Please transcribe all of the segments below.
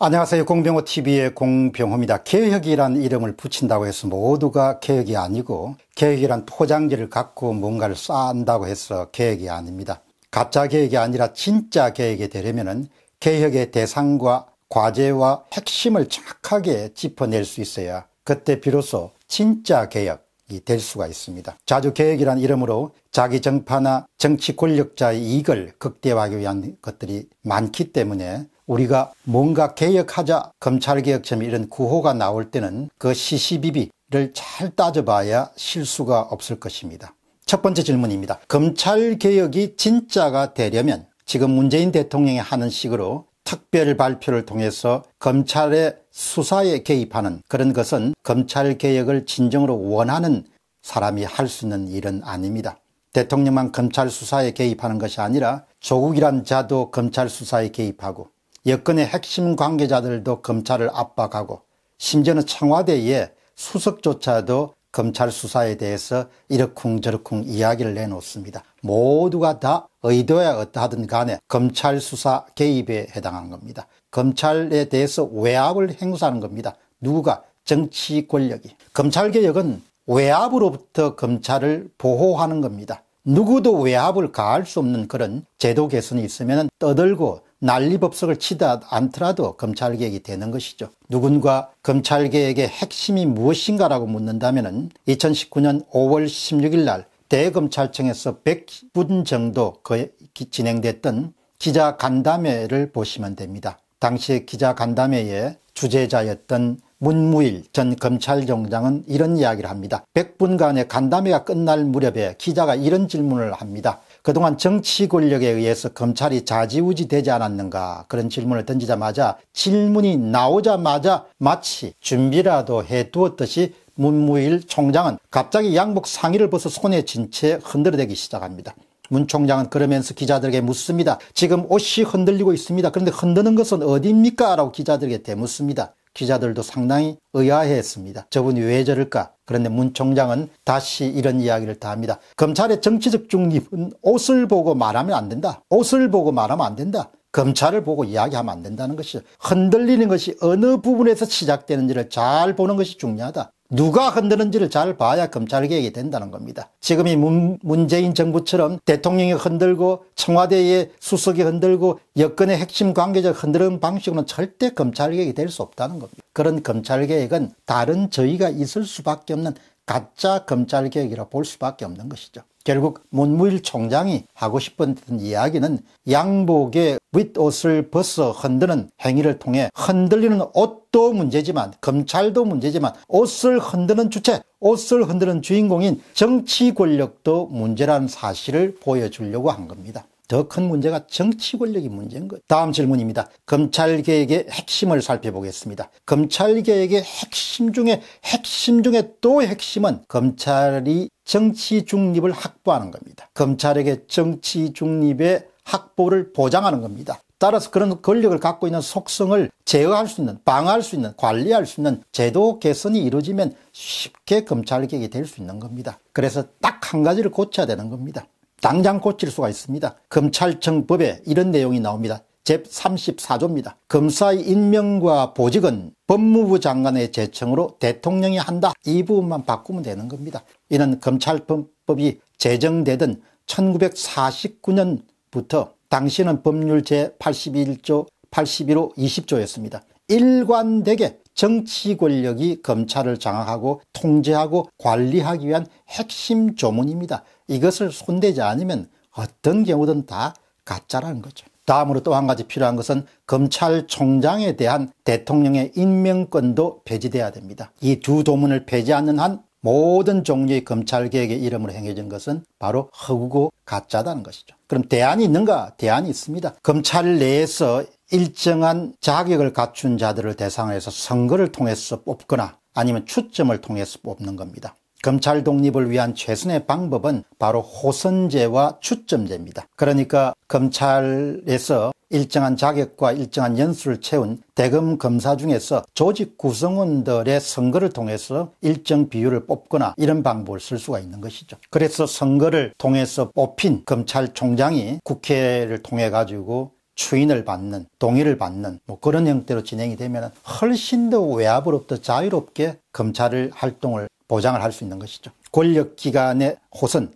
안녕하세요. 공병호TV의 공병호입니다. 개혁이란 이름을 붙인다고 해서 모두가 개혁이 아니고 개혁이란 포장지를 갖고 뭔가를 쌓는다고 해서 개혁이 아닙니다. 가짜 개혁이 아니라 진짜 개혁이 되려면 개혁의 대상과 과제와 핵심을 정확하게 짚어낼 수 있어야 그때 비로소 진짜 개혁, 될 수가 있습니다. 자주개혁이란 이름으로 자기 정파나 정치 권력자의 이익을 극대화하기 위한 것들이 많기 때문에 우리가 뭔가 개혁하자 검찰개혁처럼 이런 구호가 나올 때는 그 시시비비를 잘 따져봐야 실수가 없을 것입니다. 첫 번째 질문입니다. 검찰개혁이 진짜가 되려면 지금 문재인 대통령이 하는 식으로 특별 발표를 통해서 검찰의 수사에 개입하는 그런 것은 검찰 개혁을 진정으로 원하는 사람이 할 수 있는 일은 아닙니다. 대통령만 검찰 수사에 개입하는 것이 아니라 조국이란 자도 검찰 수사에 개입하고 여건의 핵심 관계자들도 검찰을 압박하고 심지어는 청와대의 수석조차도 검찰 수사에 대해서 이러쿵저러쿵 이야기를 내놓습니다. 모두가 다 의도야 어떠하든 간에 검찰 수사 개입에 해당하는 겁니다. 검찰에 대해서 외압을 행사하는 겁니다. 누가 정치 권력이. 검찰개혁은 외압으로부터 검찰을 보호하는 겁니다. 누구도 외압을 가할 수 없는 그런 제도 개선이 있으면 떠들고 난리법석을 치다 않더라도 검찰개혁이 되는 것이죠. 누군가 검찰개혁의 핵심이 무엇인가라고 묻는다면 2019년 5월 16일 날 대검찰청에서 100분 정도 거의 진행됐던 기자 간담회를 보시면 됩니다. 당시 기자 간담회의 주재자였던 문무일 전 검찰총장은 이런 이야기를 합니다. 100분간의 간담회가 끝날 무렵에 기자가 이런 질문을 합니다. 그동안 정치 권력에 의해서 검찰이 좌지우지 되지 않았는가 그런 질문을 던지자마자 질문이 나오자마자 마치 준비라도 해두었듯이 문무일 총장은 갑자기 양복 상의를 벗어 손에 쥔 채 흔들어대기 시작합니다. 문 총장은 그러면서 기자들에게 묻습니다. 지금 옷이 흔들리고 있습니다. 그런데 흔드는 것은 어디입니까? 라고 기자들에게 대묻습니다. 기자들도 상당히 의아해했습니다. 저분이 왜 저럴까? 그런데 문 총장은 다시 이런 이야기를 다 합니다. 검찰의 정치적 중립은 옷을 보고 말하면 안 된다. 옷을 보고 말하면 안 된다. 검찰을 보고 이야기하면 안 된다는 것이죠. 흔들리는 것이 어느 부분에서 시작되는지를 잘 보는 것이 중요하다. 누가 흔드는지를 잘 봐야 검찰개혁이 된다는 겁니다. 지금 이 문, 문재인 정부처럼 대통령이 흔들고 청와대의 수석이 흔들고 여권의 핵심 관계자 흔드는 방식으로는 절대 검찰개혁이 될 수 없다는 겁니다. 그런 검찰개혁은 다른 저희가 있을 수밖에 없는 가짜 검찰개혁이라 볼 수밖에 없는 것이죠. 결국 문무일 총장이 하고 싶었던 이야기는 양복의 윗옷을 벗어 흔드는 행위를 통해 흔들리는 옷도 문제지만 검찰도 문제지만 옷을 흔드는 주체 옷을 흔드는 주인공인 정치 권력도 문제라는 사실을 보여주려고 한 겁니다. 더큰 문제가 정치 권력의 문제인 거예요. 다음 질문입니다. 검찰개혁의 핵심을 살펴보겠습니다. 검찰개혁의 핵심 중에 핵심 중에 또 핵심은 검찰이 정치 중립을 확보하는 겁니다. 검찰에게 정치 중립의 확보를 보장하는 겁니다. 따라서 그런 권력을 갖고 있는 속성을 제어할 수 있는 방어할 수 있는 관리할 수 있는 제도 개선이 이루어지면 쉽게 검찰개혁이 될 수 있는 겁니다. 그래서 딱 한 가지를 고쳐야 되는 겁니다. 당장 고칠 수가 있습니다. 검찰청 법에 이런 내용이 나옵니다. 제34조입니다. 검사의 임명과 보직은 법무부 장관의 제청으로 대통령이 한다. 이 부분만 바꾸면 되는 겁니다. 이는 검찰법이 제정되던 1949년부터 당시는 법률 제81조 81호 20조였습니다. 일관되게 정치 권력이 검찰을 장악하고 통제하고 관리하기 위한 핵심 조문입니다. 이것을 손대지 않으면 어떤 경우든 다 가짜라는 거죠. 다음으로 또 한 가지 필요한 것은 검찰총장에 대한 대통령의 임명권도 배제돼야 됩니다. 이 두 도문을 배제하는한 모든 종류의 검찰개혁의 이름으로 행해진 것은 바로 허구고 가짜다는 것이죠. 그럼 대안이 있는가? 대안이 있습니다. 검찰 내에서 일정한 자격을 갖춘 자들을 대상으로 해서 선거를 통해서 뽑거나 아니면 추첨을 통해서 뽑는 겁니다. 검찰 독립을 위한 최선의 방법은 바로 호선제와 추점제입니다. 그러니까 검찰에서 일정한 자격과 일정한 연수를 채운 대검 검사 중에서 조직 구성원들의 선거를 통해서 일정 비율을 뽑거나 이런 방법을 쓸 수가 있는 것이죠. 그래서 선거를 통해서 뽑힌 검찰총장이 국회를 통해 가지고 추인을 받는 동의를 받는 뭐 그런 형태로 진행이 되면 훨씬 더 외압으로부터 자유롭게 검찰을 활동을 보장을 할 수 있는 것이죠. 권력기관의 호선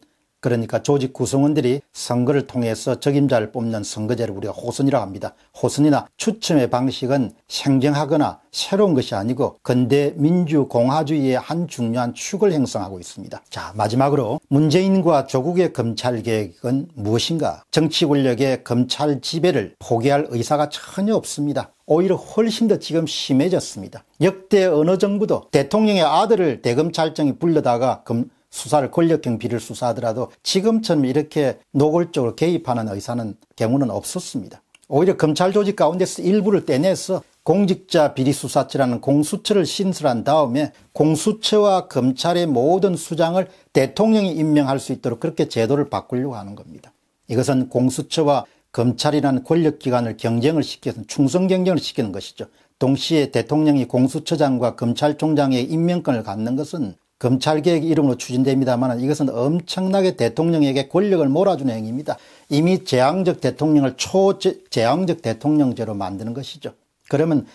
그러니까 조직 구성원들이 선거를 통해서 적임자를 뽑는 선거제를 우리가 호선이라고 합니다. 호선이나 추첨의 방식은 생정하거나 새로운 것이 아니고 근대 민주공화주의의 한 중요한 축을 형성하고 있습니다. 자 마지막으로 문재인과 조국의 검찰 개혁은 무엇인가? 정치 권력의 검찰 지배를 포기할 의사가 전혀 없습니다. 오히려 훨씬 더 지금 심해졌습니다. 역대 어느 정부도 대통령의 아들을 대검찰청이 불러다가 검, 수사를 권력형 비리를 수사하더라도 지금처럼 이렇게 노골적으로 개입하는 의사는 경우는 없었습니다. 오히려 검찰 조직 가운데서 일부를 떼내서 공직자 비리 수사처라는 공수처를 신설한 다음에 공수처와 검찰의 모든 수장을 대통령이 임명할 수 있도록 그렇게 제도를 바꾸려고 하는 겁니다. 이것은 공수처와 검찰이라는 권력기관을 경쟁을 시켜서 충성 경쟁을 시키는 것이죠. 동시에 대통령이 공수처장과 검찰총장의 임명권을 갖는 것은 검찰 개혁 이름으로 추진됩니다만 이것은 엄청나게 대통령에게 권력을 몰아주는 행위입니다. 이미 제왕적 대통령을 초제왕적 대통령제로 만드는 것이죠. 그러면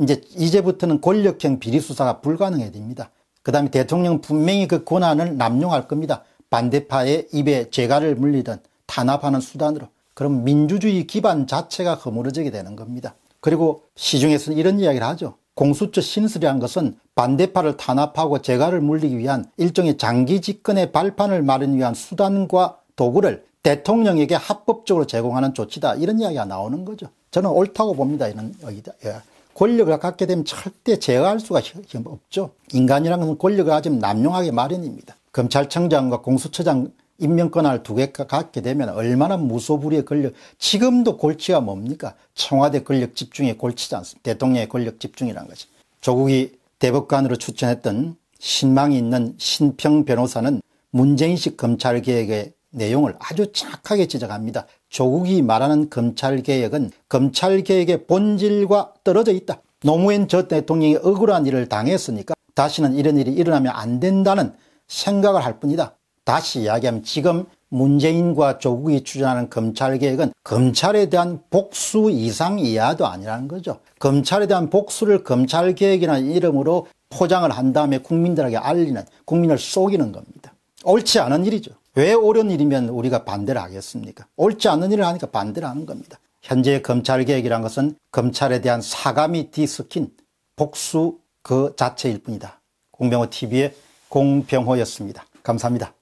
이제 이제부터는 권력형 비리 수사가 불가능해집니다. 그다음에 대통령 은 분명히 그 권한을 남용할 겁니다. 반대파의 입에 재갈을 물리던 탄압하는 수단으로. 그럼 민주주의 기반 자체가 허물어지게 되는 겁니다. 그리고 시중에서는 이런 이야기를 하죠. 공수처 신설이란 것은 반대파를 탄압하고 재갈을 물리기 위한 일종의 장기 집권의 발판을 마련 위한 수단과 도구를 대통령에게 합법적으로 제공하는 조치다 이런 이야기가 나오는 거죠. 저는 옳다고 봅니다. 이런 의견. 예. 권력을 갖게 되면 절대 제어할 수가 없죠. 인간이란 것은 권력을 가지면 남용하게 마련입니다. 검찰청장과 공수처장 임명권을 두개 갖게 되면 얼마나 무소불위의 권력 지금도 골치가 뭡니까 청와대 권력 집중의 골치지 않습니까 대통령의 권력 집중이라는 거지 조국이 대법관으로 추천했던 신망이 있는 신평 변호사는 문재인식 검찰개혁의 내용을 아주 착하게 지적합니다. 조국이 말하는 검찰개혁은 검찰개혁의 본질과 떨어져 있다. 노무현 전 대통령이 억울한 일을 당했으니까 다시는 이런 일이 일어나면 안 된다는 생각을 할 뿐이다. 다시 이야기하면 지금 문재인과 조국이 추진하는 검찰개혁은 검찰에 대한 복수 이상 이하도 아니라는 거죠. 검찰에 대한 복수를 검찰개혁이라는 이름으로 포장을 한 다음에 국민들에게 알리는 국민을 속이는 겁니다. 옳지 않은 일이죠. 왜 옳은 일이면 우리가 반대를 하겠습니까? 옳지 않은 일을 하니까 반대를 하는 겁니다. 현재 검찰개혁이란 것은 검찰에 대한 사감이 뒤섞인 복수 그 자체일 뿐이다. 공병호 TV의 공병호였습니다. 감사합니다.